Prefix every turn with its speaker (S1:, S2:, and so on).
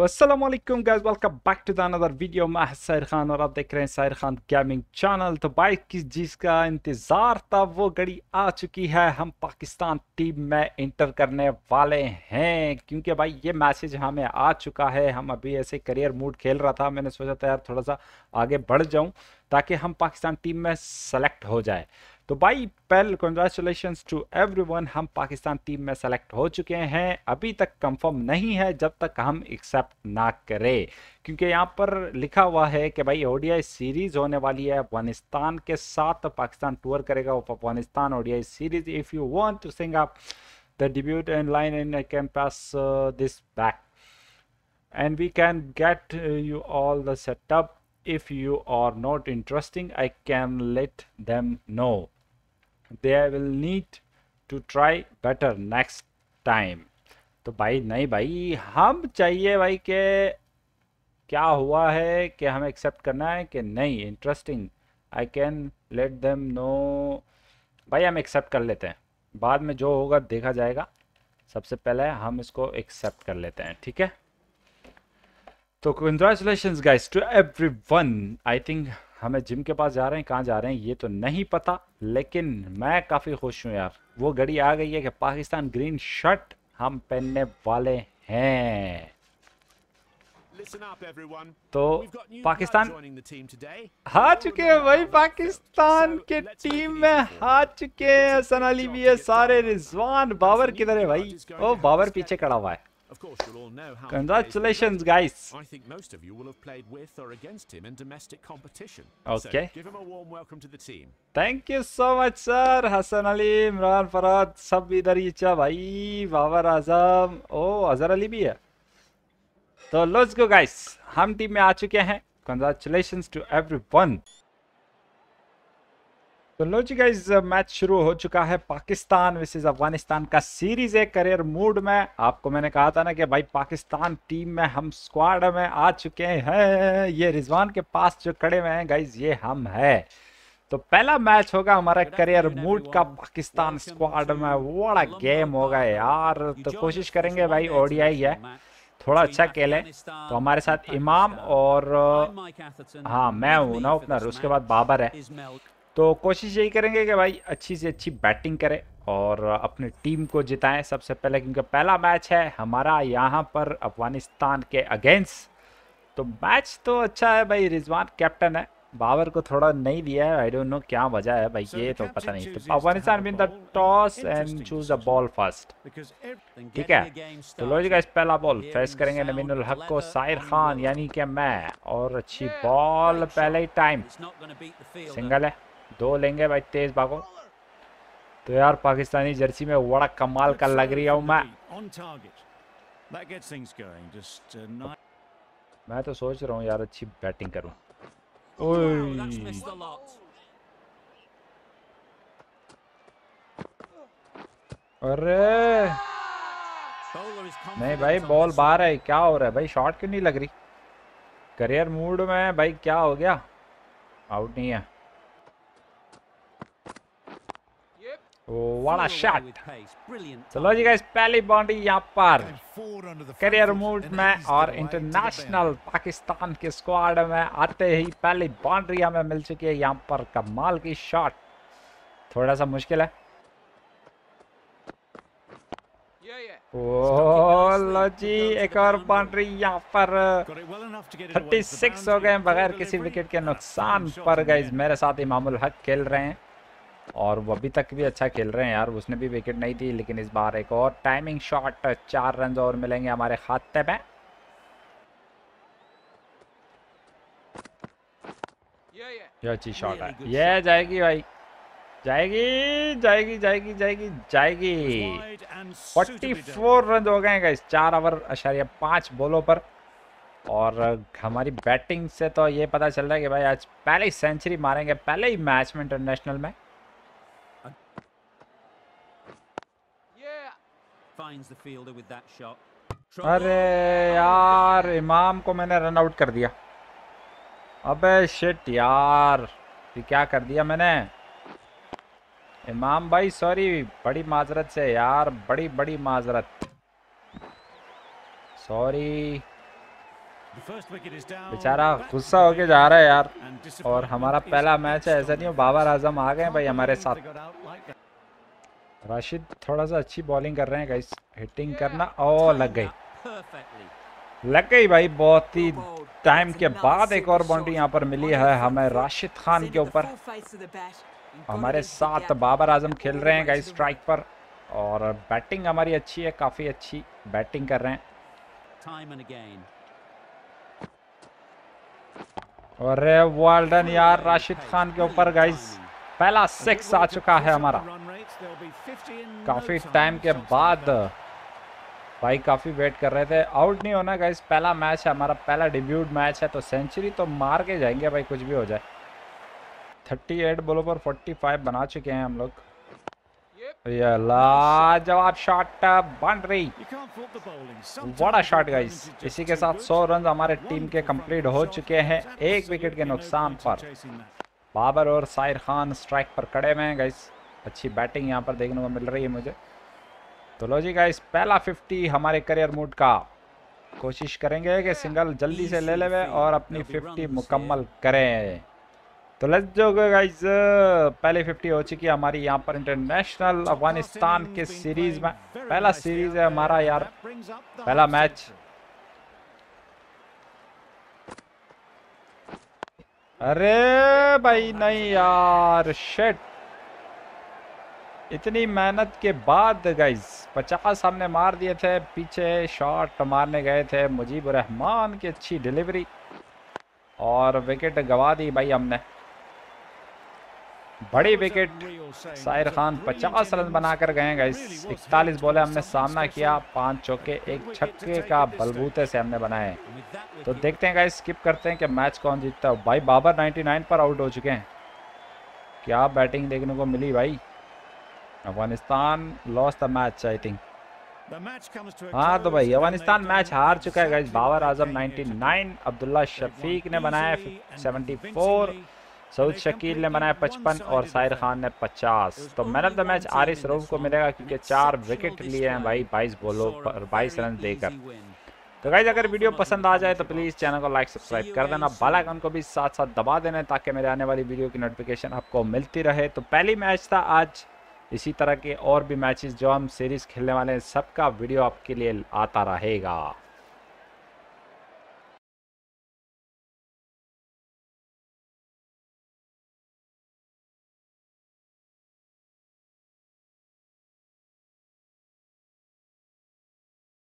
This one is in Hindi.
S1: Aslam guys welcome back to the another video मैं सैर खान और आप देख रहे हैं सैर खान गेमिंग चैनल तो बाइक की जिसका इंतज़ार था वो घड़ी आ चुकी है हम पाकिस्तान टीम में इंटर करने वाले हैं क्योंकि भाई ये मैसेज हमें आ चुका है हम अभी ऐसे करियर मूड खेल रहा था मैंने सोचा था यार थोड़ा सा आगे बढ़ जाऊँ ताकि हम पाकिस्तान टीम में सेलेक्ट हो जाए तो बाई पेल कॉन्ग्रेचुलेशन टू एवरीवन हम पाकिस्तान टीम में सेलेक्ट हो चुके हैं अभी तक कंफर्म नहीं है जब तक हम एक्सेप्ट ना करें क्योंकि यहाँ पर लिखा हुआ है कि भाई ओडीआई सीरीज होने वाली है अफगानिस्तान के साथ पाकिस्तान टूर करेगा Afghanistan ODI series if you want to सिंग up the debut in line in can pass this back and we can get you all the setup if you are not interesting i can let them know they will need to try better next time तो भाई नहीं भाई हम चाहिए भाई के क्या हुआ है कि हमें एक्सेप्ट करना है कि नहीं interesting I can let them know भाई हम एक्सेप्ट कर लेते हैं बाद में जो होगा देखा जाएगा सबसे पहले हम इसको एक्सेप्ट कर लेते हैं ठीक है तो congratulation guys to everyone I think हमें हाँ, जिम के पास जा रहे हैं कहाँ जा रहे हैं ये तो नहीं पता लेकिन मैं काफ़ी खुश हूँ यार वो घड़ी आ गई है कि पाकिस्तान ग्रीन शर्ट हम पहनने वाले हैं तो पाकिस्तान हार चुके हैं भाई पाकिस्तान के टीम में हार चुके हैं हसन अली भी है सारे रिजवान बाबर किधर है भाई ओ बाबर पीछे खड़ा हुआ है Of course, you'll all know how. Congratulations, guys! I think most of you will have played with or against him in domestic competition. Okay. So give him a warm welcome to the team. Thank you so much, sir. Hassan Ali, Imran Farad, सब इधर ही चा भाई, बाबर आजम, ओ अजहर अली भी है. तो लेट्स गो गाइस, हम टीम में आ hain. Congratulations to everyone. तो लो जी गाइज मैच शुरू हो चुका है पाकिस्तान वर्सेज अफगानिस्तान का सीरीज है करियर मूड में आपको मैंने कहा था ना कि भाई पाकिस्तान टीम में हम स्क्वाड में आ चुके हैं ये रिजवान के पास जो खड़े हुए हैं गाइज ये हम है तो पहला मैच होगा हमारा करियर मूड का पाकिस्तान स्क्वाड में बड़ा गेम होगा यार तो कोशिश करेंगे भाई ओडीआई है थोड़ा अच्छा खेलें तो हमारे साथ इमाम और हाँ मैं हूँ ना अपना उसके बाद बाबर है तो कोशिश यही करेंगे कि भाई अच्छी से अच्छी बैटिंग करें और अपने टीम को जिताएं सबसे पहले क्योंकि पहला मैच है हमारा यहाँ पर अफगानिस्तान के अगेंस्ट तो मैच तो अच्छा है भाई रिजवान कैप्टन है बाबर को थोड़ा नहीं दिया है आई डोंट नो क्या वजह है भाई ये तो पता नहीं तो Afghanistan win the toss and choose the ball first ठीक है तो लो जी पहला बॉल फेस करेंगे नमीनुल हक को साहिर खान यानी कि मैं और अच्छी बॉल पहले ही टाइम सिंगल है दो लेंगे भाई तेज भागो तो यार पाकिस्तानी जर्सी में बड़ा कमाल का लग रही हूँ मैं मैं तो सोच रहा हूँ यार अच्छी बैटिंग करूँ अरे नहीं भाई बॉल बाहर है क्या हो रहा है भाई शॉट क्यों नहीं लग रही करियर मूड में भाई क्या हो गया आउट नहीं है वाड़ा शॉट चलो जी गाइस पहली बाउंड्री यहाँ पर करियर मूड में और इंटरनेशनल पाकिस्तान के स्क्वाड में आते ही पहली बाउंड्री हमें मिल चुकी है यहाँ पर कमाल की शॉट थोड़ा सा मुश्किल है लो जी एक और बाउंड्री यहाँ पर 36 हो गए बगैर किसी विकेट के नुकसान पर गए मेरे साथ इमामुल हक खेल रहे हैं और वो अभी तक भी अच्छा खेल रहे हैं यार उसने भी विकेट नहीं दी लेकिन इस बार एक और टाइमिंग शॉट चार रन और मिलेंगे हमारे खाते में यह अच्छी शॉट है ये जाएगी भाई जाएगी जाएगी जाएगी जाएगी जाएगी फोर्टी फोर रन हो गए गाइस चार ओवर अशारिया पांच बॉलों पर और हमारी बैटिंग से तो ये पता चल रहा है कि भाई आज पहले ही सेंचुरी मारेंगे पहले ही मैच में इंटरनेशनल में finds the fielder with that shot. अरे यार इमाम को मैंने रन आउट कर दिया अबे शिट यार ये क्या कर दिया मैंने इमाम भाई सॉरी बड़ी माजरत से यार बड़ी बड़ी माजरत सॉरी बेचारा गुस्सा होके जा रहा है यार और हमारा पहला मैच है ऐसा नहीं हो बाबर आजम आ गए भाई हमारे साथ राशिद थोड़ा सा अच्छी बॉलिंग कर रहे हैं गाइस हिटिंग करना और oh, लग गई लग गई भाई बहुत ही टाइम के बाद एक और बाउंड्री यहाँ पर मिली है हमें राशिद खान के ऊपर हमारे साथ बाबर आजम खेल रहे हैं गाइस स्ट्राइक पर और बैटिंग हमारी अच्छी है काफ़ी अच्छी बैटिंग कर रहे हैं और वर्ल्डन यार राशिद खान के ऊपर गाइस पहला सिक्स आ चुका है हमारा काफी टाइम के बाद भाई काफी वेट कर रहे थे आउट नहीं होना गाइस पहला मैच है हमारा पहला डिब्यूट मैच है तो सेंचुरी तो मार के जाएंगे भाई कुछ भी हो जाए 38 एट बोलो पर फोर्टी बना चुके हैं हम लोग जवाब शॉट बन रही बड़ा शॉट गाइस इसी के साथ 100 रन हमारे टीम के कंप्लीट हो चुके हैं एक विकेट के नुकसान पर बाबर और साहिर खान स्ट्राइक पर खड़े हुए हैं गाइस अच्छी बैटिंग यहाँ पर देखने को मिल रही है मुझे तो लो जी गाइस पहला 50 हमारे करियर मूड का कोशिश करेंगे कि सिंगल जल्दी से ले लेवे और अपनी 50 मुकम्मल करें तो लेट्स जो गाइस पहले 50 हो चुकी है हमारी यहाँ पर इंटरनेशनल अफगानिस्तान के सीरीज में पहला सीरीज है हमारा यार पहला मैच अरे भाई नहीं यार शेट इतनी मेहनत के बाद गाइज पचास हमने मार दिए थे पीछे शॉट मारने गए थे मुजीब रहमान की अच्छी डिलीवरी और विकेट गवा दी भाई हमने बड़ी विकेट साहिर खान 50 रन बनाकर गए गाइस 41 बॉले हमने सामना किया पांच चौके एक छक्के का बलबूते से हमने बनाए तो देखते हैं गाइस स्किप करते हैं कि मैच कौन जीतता है भाई बाबर 99 पर आउट हो चुके हैं क्या बैटिंग देखने को मिली भाई Afghanistan loss the match I think हाँ तो भाई अफगानिस्तान मैच हार चुका है गाइस बाबर आजम 99 अब्दुल्ला शफीक ने बनाया 74 सऊद शकील ने बनाया पचपन और साहिर खान ने पचास तो man of the match Haris Rauf को मिलेगा क्योंकि चार विकेट लिए हैं भाई बाईस बोलो पर बाईस रन देकर तो गाइज अगर वीडियो पसंद आ जाए तो प्लीज़ चैनल को लाइक सब्सक्राइब कर देना बाल आइकन को भी साथ साथ दबा देना ताकि मेरे आने वाली वीडियो की नोटिफिकेशन आपको मिलती रहे तो पहली मैच था आज इसी तरह के और भी मैचेस जो हम सीरीज़ खेलने वाले हैं सबका वीडियो आपके लिए आता रहेगा